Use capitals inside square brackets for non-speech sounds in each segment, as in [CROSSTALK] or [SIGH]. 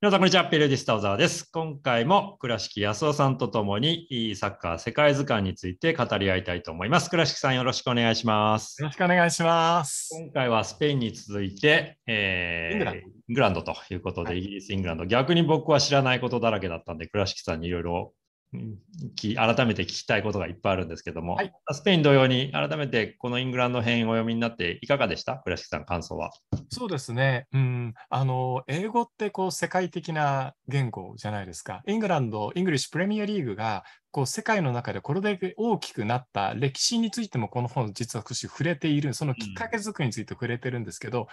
皆さん、こんにちは。ペルディスタ小沢です。今回も倉敷康夫さんとともに、サッカー世界図鑑について語り合いたいと思います。倉敷さん、よろしくお願いします。よろしくお願いします。今回はスペインに続いて、えー、イングランドイングランドということで、はい、イギリス、イングランド。逆に僕は知らないことだらけだったんで、倉敷さんにいろいろ改めて聞きたいことがいっぱいあるんですけども、はい、スペイン同様に改めてこのイングランド編お読みになっていかがでした倉敷さん感想はそうですね、うん、あの英語ってこう世界的な言語じゃないですかイングランドイングリッシュプレミアリーグがこう世界の中でこれだけ大きくなった歴史についてもこの本実は少し触れているそのきっかけ作りについて触れてるんですけど、うん、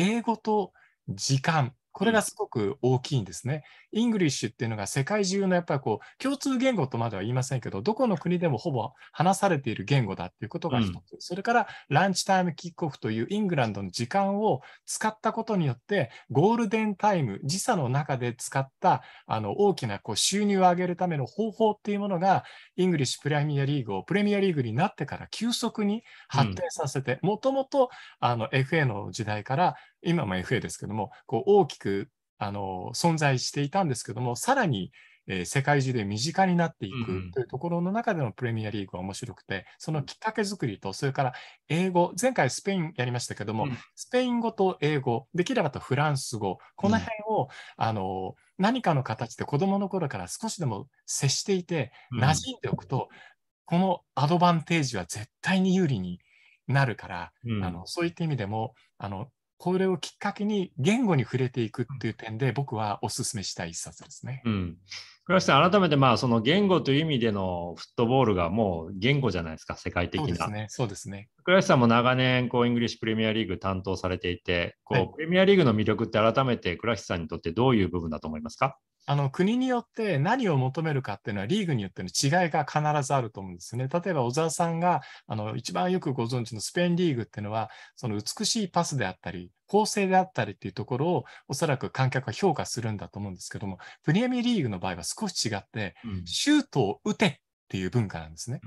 英語と時間これがすごく大きいんですね。イングリッシュっていうのが世界中のやっぱりこう共通言語とまでは言いませんけど、どこの国でもほぼ話されている言語だっていうことが一つ、うん、それからランチタイムキックオフというイングランドの時間を使ったことによって、ゴールデンタイム、時差の中で使ったあの大きなこう収入を上げるための方法っていうものが、イングリッシュプレミアリーグをプレミアリーグになってから急速に発展させて、もともと FA の時代から今も FA ですけども、こう大きくあの存在していたんですけども、さらに、えー、世界中で身近になっていくというところの中でのプレミアリーグは面白くて、そのきっかけ作りと、それから英語、前回スペインやりましたけども、うん、スペイン語と英語、できればとフランス語、この辺を、うん、あの何かの形で子どもの頃から少しでも接していて、馴染んでおくと、このアドバンテージは絶対に有利になるから、うん、あのそういった意味でもあのこれをきっかけに言語に触れていくっていう点で僕はお勧めしたい一冊ですね。うん、倉橋さん改めてまあその言語という意味でのフットボールがもう言語じゃないですか世界的な。そうですねそうね倉橋さんも長年こうイングリッシュプレミアリーグ担当されていてこう、プレミアリーグの魅力って改めて倉橋さんにとってどういう部分だと思いますかあの国によって何を求めるかっていうのはリーグによっての違いが必ずあると思うんですね。例えば小沢さんがあの一番よくご存知のスペインリーグっていうのはその美しいパスであったり構成であったりっていうところをおそらく観客は評価するんだと思うんですけどもプレミアリーグの場合は少し違って、うん、シュートを打てっていう文化なんですね。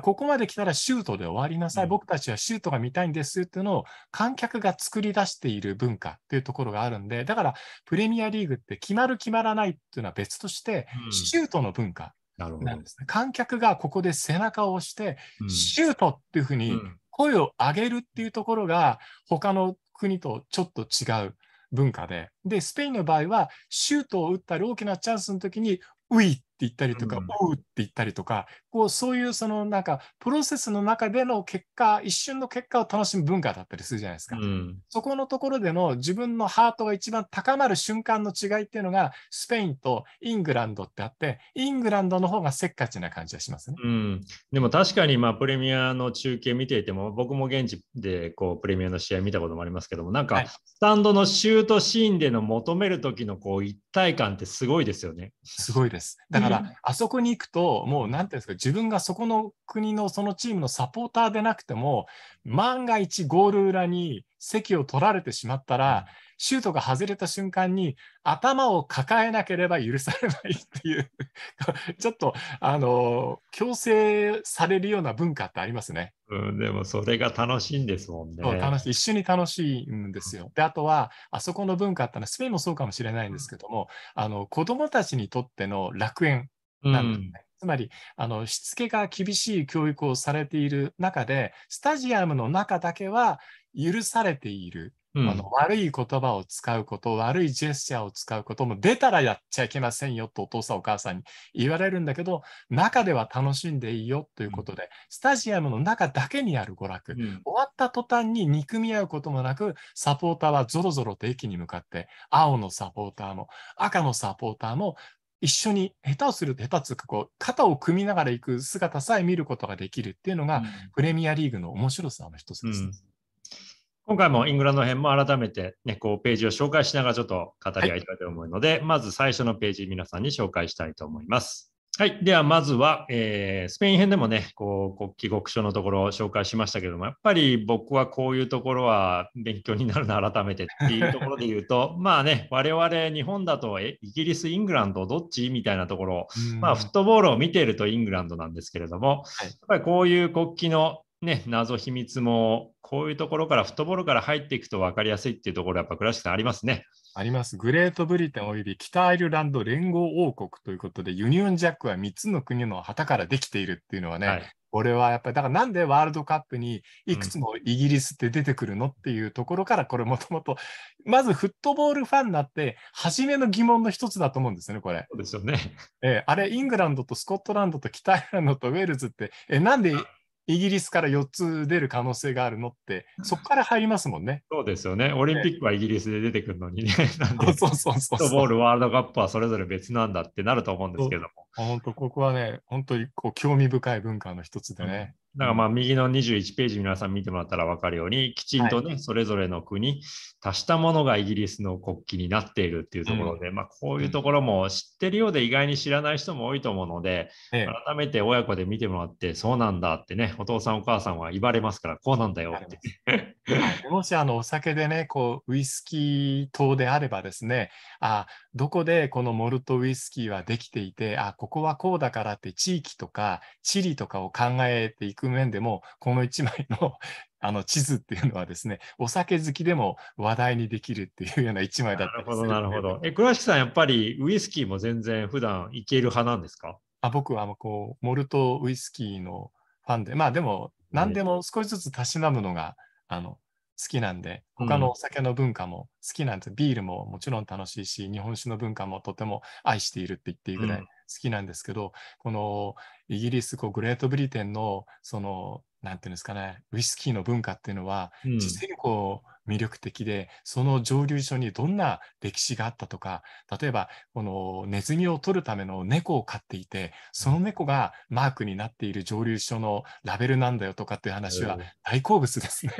ここまで来たらシュートで終わりなさい、僕たちはシュートが見たいんですっていうのを観客が作り出している文化っていうところがあるんで、だからプレミアリーグって決まる決まらないっていうのは別として、シュートの文化なんですね。観客がここで背中を押して、シュートっていうふうに声を上げるっていうところが、他の国とちょっと違う文化で、で、スペインの場合は、シュートを打ったり大きなチャンスの時に、ウィッ言ったりとか、うん、おうって言ったりとか、こうそういうそのなんかプロセスの中での結果、一瞬の結果を楽しむ文化だったりするじゃないですか。うん、そこのところでの自分のハートが一番高まる瞬間の違いっていうのが、スペインとイングランドってあって、イングランドの方がせっかちな感じがしますね。うん、でも確かにまあプレミアの中継見ていても、僕も現地でこうプレミアの試合見たこともありますけども、なんかスタンドのシュートシーンでの求める時のこう一体感ってすごいですよね。すごいです。だから、あそこに行くと、もうなんていうんですか、自分がそこの国のそのチームのサポーターでなくても、万が一ゴール裏に席を取られてしまったら、シュートが外れた瞬間に頭を抱えなければ許されないっていう [LAUGHS] ちょっとあの強制されるような文化ってありますね。うん、でもそれが楽しいんですもんね。楽しい一緒に楽しいんですよ。であとはあそこの文化ってのはスペインもそうかもしれないんですけども、うん、あの子どもたちにとっての楽園なんですね。うんつまりあのしつけが厳しい教育をされている中でスタジアムの中だけは許されているうん、あの悪い言葉を使うこと、悪いジェスチャーを使うことも出たらやっちゃいけませんよとお父さんお母さんに言われるんだけど、中では楽しんでいいよということで、うん、スタジアムの中だけにある娯楽、うん、終わった途端に憎み合うこともなく、サポーターはぞろぞろと駅に向かって、青のサポーターも赤のサポーターも一緒に下手をすると下手つかこう肩を組みながら行く姿さえ見ることができるっていうのが、プレミアリーグの面白さの一つです。今回もイングランド編も改めて、ね、こうページを紹介しながらちょっと語り合いたいと思うので、はい、まず最初のページ皆さんに紹介したいと思います。はい。では、まずは、えー、スペイン編でもね、こう、国旗国書のところを紹介しましたけども、やっぱり僕はこういうところは勉強になるな、改めてっていうところで言うと、[LAUGHS] まあね、我々日本だと、え、イギリス、イングランド、どっちみたいなところ、まあ、フットボールを見ているとイングランドなんですけれども、やっぱりこういう国旗のね、謎、秘密も、こういうところから、フットボールから入っていくと分かりやすいっていうところ、やっぱ倉敷さんありますね。あります。グレートブリテンおよび北アイルランド連合王国ということで、ユニオンジャックは3つの国の旗からできているっていうのはね、はいこれはやっぱりだからなんでワールドカップにいくつもイギリスって出てくるのっていうところからこれもともとまずフットボールファンになって初めの疑問の一つだと思うんですねこれ。[LAUGHS] そうですよね、えー、あれイングランドとスコットランドと北アイルランドとウェールズってえー、なんでイギリスから4つ出る可能性があるのって、そこから入りますもんね。そうですよね。オリンピックはイギリスで出てくるのにね。なんで、そうそうそうフットボール、ワールドカップはそれぞれ別なんだってなると思うんですけども。本当、ここはね、本当にこう興味深い文化の一つでね。なんかまあ右の21ページ皆さん見てもらったら分かるようにきちんとね、はい、それぞれの国足したものがイギリスの国旗になっているっていうところで、うん、まあ、こういうところも知ってるようで意外に知らない人も多いと思うので、うん、改めて親子で見てもらってそうなんだってねお父さんお母さんは言われますからこうなんだよって。[LAUGHS] もしあのお酒でねこうウイスキー糖であればですねあどこでこのモルトウイスキーはできていてあここはこうだからって地域とか地理とかを考えていく面でもこの1枚の [LAUGHS] あの地図っていうのはですねお酒好きでも話題にできるっていうような1枚だったりする、ね、なるほどなるほどえ倉敷さんやっぱりウイスキーも全然普段いける派なんですかあ僕はこうモルトウイスキーのファンでまあでも何でも少しずつたしなむのが、うあの好きなんで、他のお酒の文化も好きなんです、うん、ビールももちろん楽しいし、日本酒の文化もとても愛しているって言っていいぐらい好きなんですけど、うん、このイギリス、こうグレートブリテンのそのなんていうんですかね、ウイスキーの文化っていうのは、実際にこう魅力的で、その蒸留所にどんな歴史があったとか、例えば、このネズミを取るための猫を飼っていて、その猫がマークになっている蒸留所のラベルなんだよとかっていう話は大好物ですね。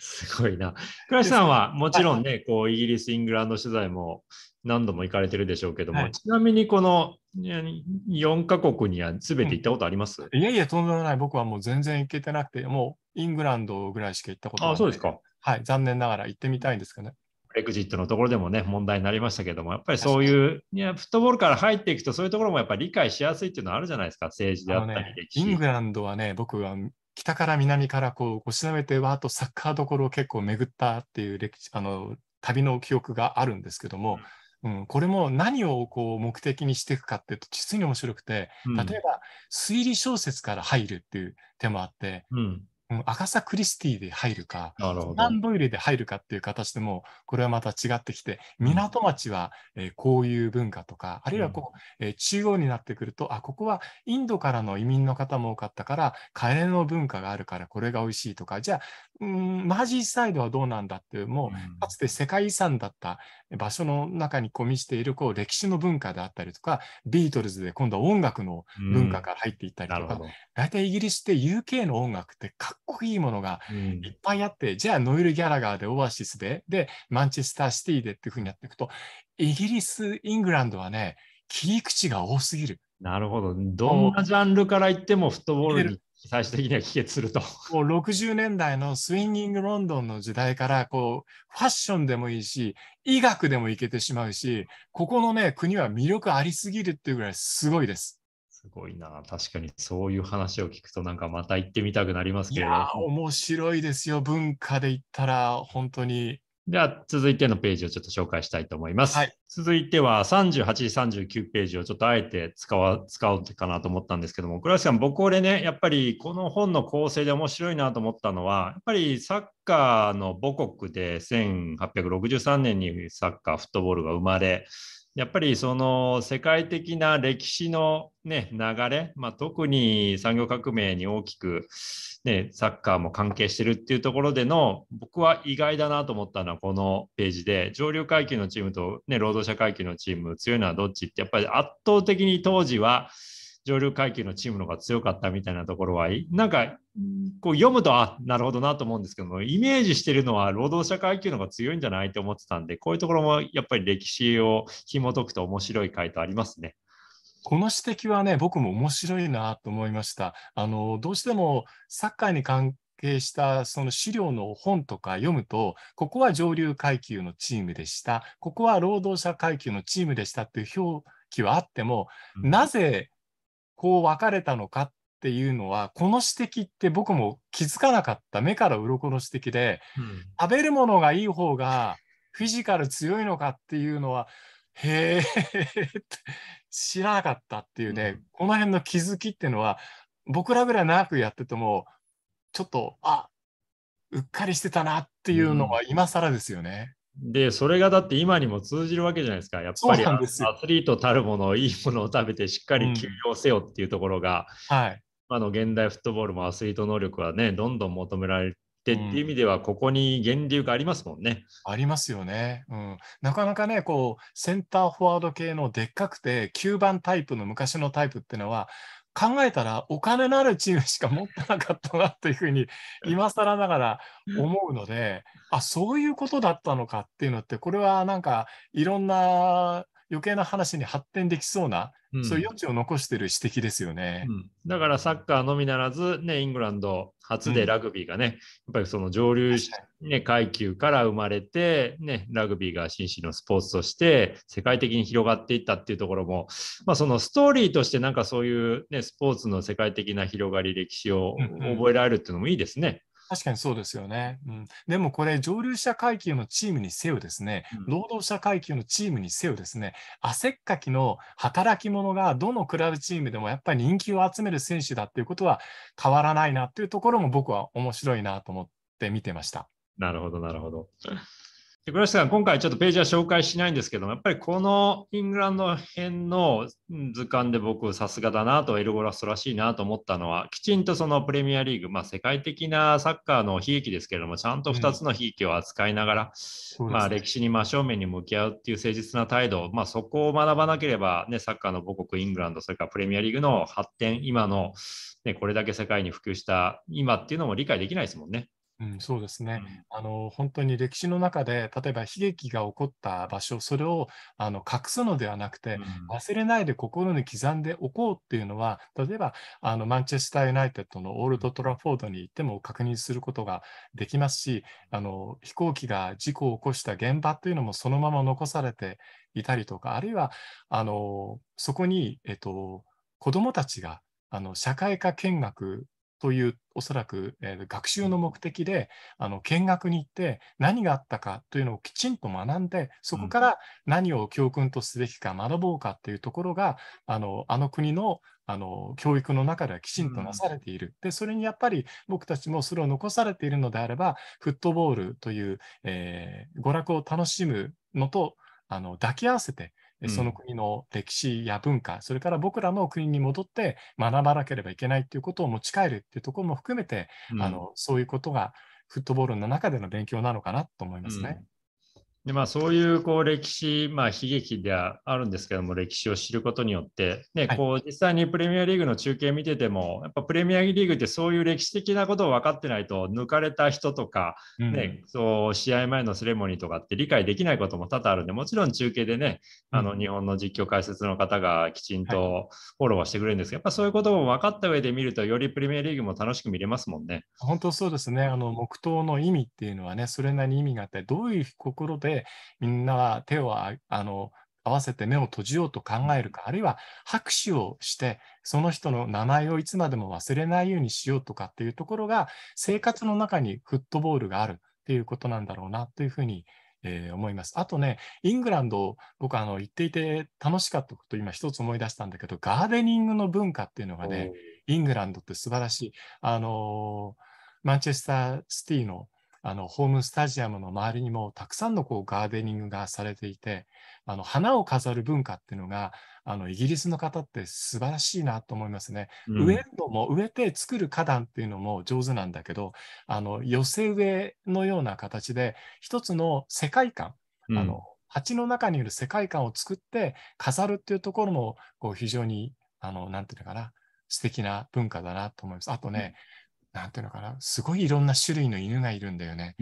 すごいな。[LAUGHS] 倉石さんはもちろんね、こうイギリス、イングランド取材も何度も行かれてるでしょうけども、はい、ちなみにこの4カ国には全て行ったことあります、うん、いやいや、とんでもない。僕はもう全然行けてなくて、もうイングランドぐらいしか行ったことない。あ、そうですか。はい、残念ながら行ってみたいんですけどね。ブレクジットのところでもね、問題になりましたけども、やっぱりそういう、いや、フットボールから入っていくと、そういうところもやっぱり理解しやすいっていうのはあるじゃないですか、政治であったり、ね、イングランドはね、僕は北から南からこう、こしなめて、わーっとサッカーどころを結構巡ったっていう歴史、あの、旅の記憶があるんですけども、うんうん、これも何をこう目的にしていくかっていうと実に面白くて、例えば推理小説から入るっていう手もあって、うん、うん、アカサ・クリスティで入るか、ランドイレで入るかっていう形でも、これはまた違ってきて、港町は、えー、こういう文化とか、あるいはこう、えー、中央になってくると、あ、ここはインドからの移民の方も多かったから、カレーの文化があるからこれが美味しいとか、じゃあ、うんマージーサイドはどうなんだっていう、もうかつて世界遺産だった、場所の中に込みしているこう歴史の文化であったりとかビートルズで今度は音楽の文化が入っていったりとか、うん、大体イギリスって UK の音楽ってかっこいいものがいっぱいあって、うん、じゃあノイル・ギャラガーでオアシスででマンチェスター・シティでっていうふうにやっていくとイギリスイングランドはね切り口が多すぎる。なるほど。どんなジャンルから言ってもフットボールに最終的には帰結すると。もう60年代のスインギングロンドンの時代からこうファッションでもいいし医学でもいけてしまうしここのね国は魅力ありすぎるっていうぐらいすごいです。すごいな確かにそういう話を聞くとなんかまた行ってみたくなりますけど。いや面白いですよ文化で言ったら本当にでは、続いてのページをちょっと紹介したいと思います。はい、続いては、38、39ページをちょっとあえて使わ使おうかなと思ったんですけども、倉橋さん、僕、俺ね、やっぱりこの本の構成で面白いなと思ったのは、やっぱりサッカーの母国で1863年にサッカー、フットボールが生まれ、やっぱりその世界的な歴史の、ね、流れ、まあ、特に産業革命に大きく、ね、サッカーも関係してるっていうところでの僕は意外だなと思ったのはこのページで上流階級のチームと、ね、労働者階級のチーム強いのはどっちってやっぱり圧倒的に当時は上流階級のチームの方が強かったみたいなところは、なんかこう読むと、あ、なるほどなと思うんですけども、イメージしてるのは労働者階級の方が強いんじゃないと思ってたんで、こういうところもやっぱり歴史を紐解くと面白い回答ありますね。この指摘はね、僕も面白いなと思いました。あの、どうしてもサッカーに関係したその資料の本とか読むと、ここは上流階級のチームでした、ここは労働者階級のチームでしたっていう表記はあっても、うん、なぜこう分かれたのかっていうのは、この指摘って僕も気づかなかった、目から鱗の指摘で、うん、食べるものがいい方がフィジカル強いのかっていうのは、へえ、知らなかったっていうね、うん、この辺の気づきっていうのは、僕らぐらい長くやってても、ちょっと、あうっかりしてたなっていうのは今更ですよね。で、それがだって今にも通じるわけじゃないですか。やっぱりアスリートたるもの、いいものを食べてしっかり休養せよっていうところが、うん、はい、あの現代フットボールもアスリート能力はね、どんどん求められてっていう意味ではここに源流がありますもんね。うん、ありますよね、うん。なかなかねこうセンターフォワード系のでっかくて9番タイプの昔のタイプっていうのは考えたらお金のあるチームしか持ってなかったなというふうに [LAUGHS] 今更ながら思うのであそういうことだったのかっていうのってこれはなんかいろんな余計な話に発展できそうな、うん、そういう余地を残してる指摘ですよね、うん、だからサッカーのみならず、ね、イングランド初でラグビーがね、うん、やっぱりその上流、ね、階級から生まれて、ね、ラグビーが紳士のスポーツとして世界的に広がっていったっていうところも、まあ、そのストーリーとしてなんかそういう、ね、スポーツの世界的な広がり歴史を覚えられるっていうのもいいですね。確かにそうですよね。うん、でもこれ、上流者階級のチームにせよですね、うん、労働者階級のチームにせよですね、汗っかきの働き者がどのクラブチームでもやっぱり人気を集める選手だっていうことは変わらないなっていうところも僕は面白いなと思って見てました。なるほど、なるほど。で倉石さん、今回ちょっとページは紹介しないんですけども、やっぱりこのイングランド編の図鑑で僕、さすがだなと、エルゴラストらしいなと思ったのは、きちんとそのプレミアリーグ、まあ、世界的なサッカーの悲劇ですけれども、ちゃんと2つの悲劇を扱いながら、うんまあ、歴史に真正面に向き合うっていう誠実な態度、まあ、そこを学ばなければ、ね、サッカーの母国、イングランド、それからプレミアリーグの発展、今の、ね、これだけ世界に普及した今っていうのも理解できないですもんね。うん、そうですね、うん、あの本当に歴史の中で例えば悲劇が起こった場所それをあの隠すのではなくて、うん、忘れないで心に刻んでおこうっていうのは例えばあのマンチェスター・ユナイテッドのオールド・トラフォードに行っても確認することができますしあの飛行機が事故を起こした現場というのもそのまま残されていたりとかあるいはあのそこに、えっと、子どもたちがあの社会科見学というおそらく、えー、学習の目的であの見学に行って何があったかというのをきちんと学んでそこから何を教訓とすべきか学ぼうかというところがあのあの国のあの教育の中ではきちんとなされている、でそれにやっぱり僕たちもそれを残されているのであればフットボールという、えー、娯楽を楽しむのとあの抱き合わせてその国の歴史や文化、うん、それから僕らの国に戻って学ばなければいけないということを持ち帰るっていうところも含めて、うん、あのそういうことがフットボールの中での勉強なのかなと思いますね。でまあ、そういうこう歴史、まあ、悲劇ではあるんですけども、歴史を知ることによって、ね、はい、こう実際にプレミアリーグの中継見てても、やっぱプレミアリーグってそういう歴史的なことを分かってないと、抜かれた人とか、うん、ねそう試合前のセレモニーとかって理解できないことも多々あるんで、もちろん中継でね、あの日本の実況解説の方がきちんとフォローはしてくれるんですけど、やっぱそういうことを分かった上で見ると、よりプレミアリーグも楽しく見れますもんね。本当そうですね、あの黙祷の意味っていうのはね、それなりに意味があって、どういう心ででみんなは手をあの合わせて目を閉じようと考えるかあるいは拍手をしてその人の名前をいつまでも忘れないようにしようとかっていうところが生活の中にフットボールがあるっていうことなんだろうなというふうにえー、思います。あとね、イングランド、僕あの行っていて楽しかったこと、今一つ思い出したんだけど、ガーデニングの文化っていうのがね、イングランドって素晴らしい。あのー、マンチェスターシティのあのホームスタジアムの周りにもたくさんのこうガーデニングがされていてあの花を飾る文化っていうのがあのイギリスの方って素晴らしいなと思いますね。うん、植えるのも植えて作る花壇っていうのも上手なんだけどあの寄せ植えのような形で一つの世界観、うん、あの鉢の中にいる世界観を作って飾るっていうところもこう非常にあのなていうのかな素敵な文化だなと思います。あとね、なんていうのかな、すごいいろんな種類の犬がいるんだよね。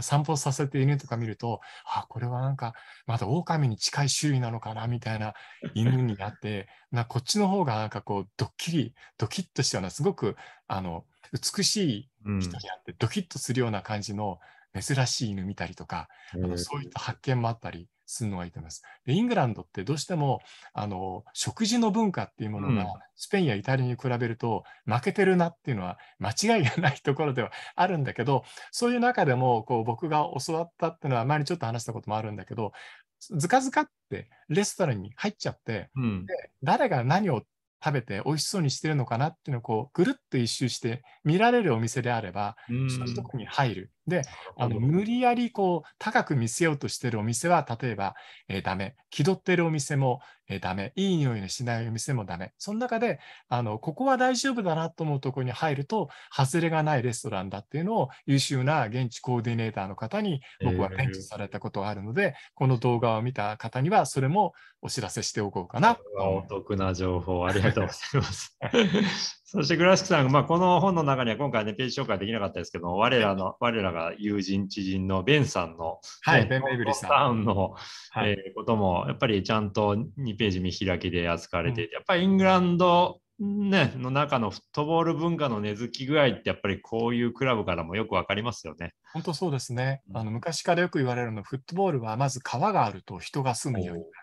散歩させて犬とか見ると、あ、これはなんか、まだ狼に近い種類なのかな、みたいな犬になって、[LAUGHS] なこっちの方がなんかこう、ドッキリ、ドキッとしたような、すごく、あの、美しい人にあって、ドキッとするような感じの珍しい犬見たりとか、あのそういった発見もあったり、するのがいいと思います。でイングランドってどうしてもあの食事の文化っていうものがスペインやイタリアに比べると負けてるなっていうのは間違いがないところでは [LAUGHS] あるんだけどそういう中でもこう僕が教わったっていうのは前にちょっと話したこともあるんだけどずかずかってレストランに入っちゃって、うん、で誰が何を食べて美味しそうにしてるのかなっていうのをこうぐるっと一周して見られるお店であれば、うん、そういうとこに入るであの無理やりこう高く見せようとしてるお店は例えば、えー、ダメ気取ってるお店も、えー、ダメいい匂いのしないお店もダメその中であのここは大丈夫だなと思うところに入ると外れがないレストランだっていうのを優秀な現地コーディネーターの方に僕は伝授されたことがあるので、えー、この動画を見た方にはそれもお知らせしておこうかな。お得な情報ありがとうございます。[LAUGHS] そしてグラスクさん、まあ、この本の中には今回ね、ページ紹介できなかったですけど、我らの、我らが友人、知人のベンさんの、はい、ベン・メイブリさん。タウンの、はい、えー、ことも、やっぱりちゃんと2ページ見開きで扱われていて、うん、やっぱりイングランド、ね、の中のフットボール文化の根付き具合ってやっぱりこういうクラブからもよく分かりますよね。本当そうですね。あの昔からよく言われるのフットボールはまず川があると人が住むようになる。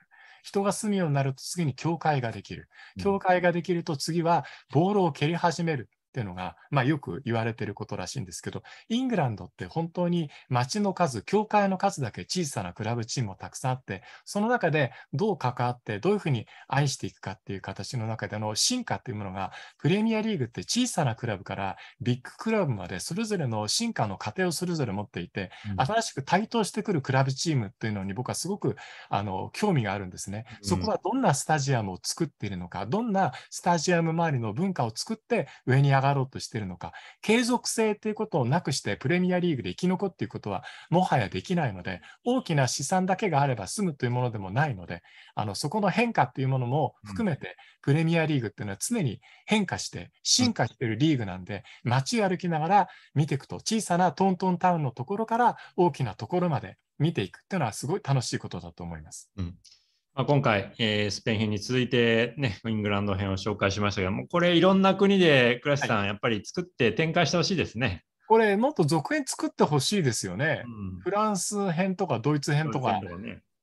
人が住むようになると次に教会ができる。教会ができると次はボールを蹴り始める。っていうのが、まあ、よく言われてることらしいんですけど、イングランドって本当に町の数、教会の数だけ小さなクラブチームもたくさんあって、その中でどう関わって、どういうふうに愛していくかっていう形の中での進化っていうものが、プレミアリーグって小さなクラブからビッグクラブまでそれぞれの進化の過程をそれぞれ持っていて、新しく台頭してくるクラブチームっていうのに僕はすごくあの興味があるんですね。そこはどんなスタジアムを作っているのか、どんなスタジアム周りの文化を作って上に上がわろうとしてるのか、継続性ということをなくしてプレミアリーグで生き残っていくことはもはやできないので、大きな資産だけがあれば済むというものでもないので、あのそこの変化っていうものも含めて、プレミアリーグっていうのは常に変化して、進化してるリーグなんで、街を歩きながら見ていくと、小さなトントンタウンのところから大きなところまで見ていくっていうのはすごい楽しいことだと思います。うんまあ、今回、えー、スペイン編に続いて、ね、イングランド編を紹介しましたが、もうこれ、いろんな国で倉石さん、はい、やっぱり作って展開してほしいですね。これ、もっと続編作ってほしいですよね、うん、フランス編とかドイツ編とか、ね、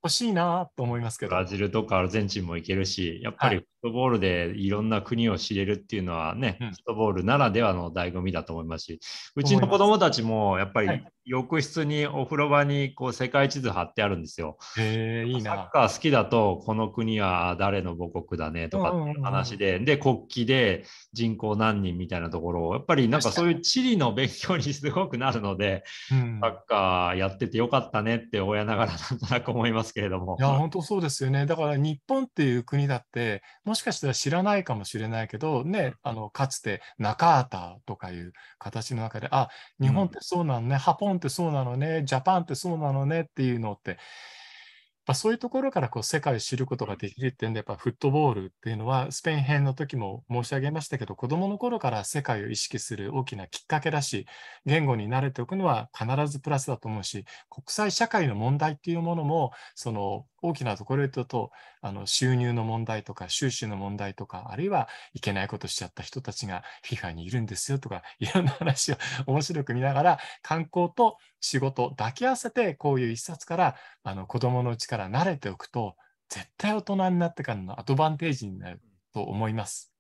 欲しいなと思いますけど。ブラジルとかアルゼンチンもいけるし、やっぱりフットボールでいろんな国を知れるっていうのはね、はい、フットボールならではの醍醐味だと思いますし、うちの子供たちもやっぱり、浴室にお風呂場にこう世界地図貼ってあるんですよ。へいいなサッカー好きだとこの国は誰の母国だねとかって話で、で国旗で人口何人みたいなところをやっぱりなんかそういう地理の勉強にすごくなるので、うん、サッカーやっててよかったねって親ながらなんとなく思いますけれども。いや本当そうですよねだから日本っていう国だってもしかしたら知らないかもしれないけどねあのかつて中畑とかいう形の中であ日本ってそうなんね、うん、ハポン本ってそうなのね、ジャパンってそうなのねっていうのって、まそういうところからこう世界を知ることができるっていうんで、やっぱフットボールっていうのは、スペイン編の時も申し上げましたけど、子供の頃から世界を意識する大きなきっかけだし、言語に慣れておくのは必ずプラスだと思うし、国際社会の問題っていうものも、その大きなところうとあの収入の問題とか収支の問題とかあるいはいけないことしちゃった人たちが FIFA にいるんですよとか [LAUGHS] いろんな話を [LAUGHS] 面白く見ながら観光と仕事抱き合わせてこういう一冊からあの子どものうちから慣れておくと絶対大人になってからのアドバンテージになると思います。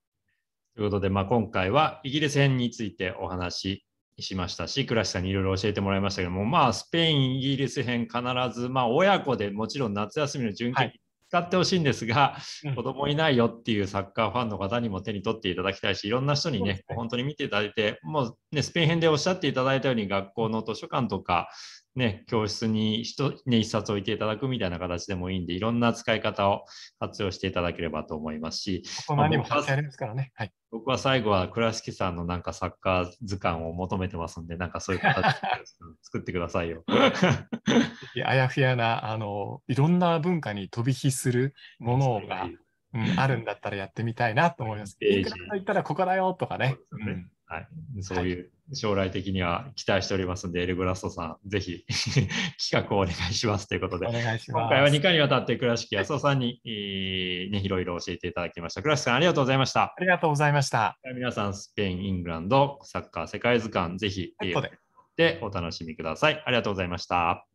ということで、まあ、今回はイギリス編についてお話しましたし、倉石さんにいろいろ教えてもらいましたけども、まあ、スペイン、イギリス編、必ず、まあ、親子でもちろん夏休みの準決使ってほしいんですが、はい、子供いないよっていうサッカーファンの方にも手に取っていただきたいし、いろんな人にね、ね本当に見ていただいて、もう、ね、スペイン編でおっしゃっていただいたように、学校の図書館とか、ね、教室に1、ね、一冊置いていただくみたいな形でもいいんで、いろんな使い方を活用していただければと思いますし、ここ何もるんですからね。はい僕は最後は倉敷さんのなんかサッカー図鑑を求めてますんで、なんかそういう形で作ってくださいよ。[LAUGHS] いやあやふやな、あの、いろんな文化に飛び火するものが、うん、あるんだったらやってみたいなと思います。いくらと言ったらここだよとかね。ねうはい、そういう将来的には期待しておりますので、エルブラストさん、ぜひ [LAUGHS] 企画をお願いしますということで、今回は2回にわたって倉敷康夫さんに、えー、ね、いろいろ教えていただきました。倉敷さん、ありがとうございました。ありがとうございました。皆さん、スペイン、イングランド、サッカー世界図鑑、ぜひ、えー、でお楽しみください。ありがとうございました。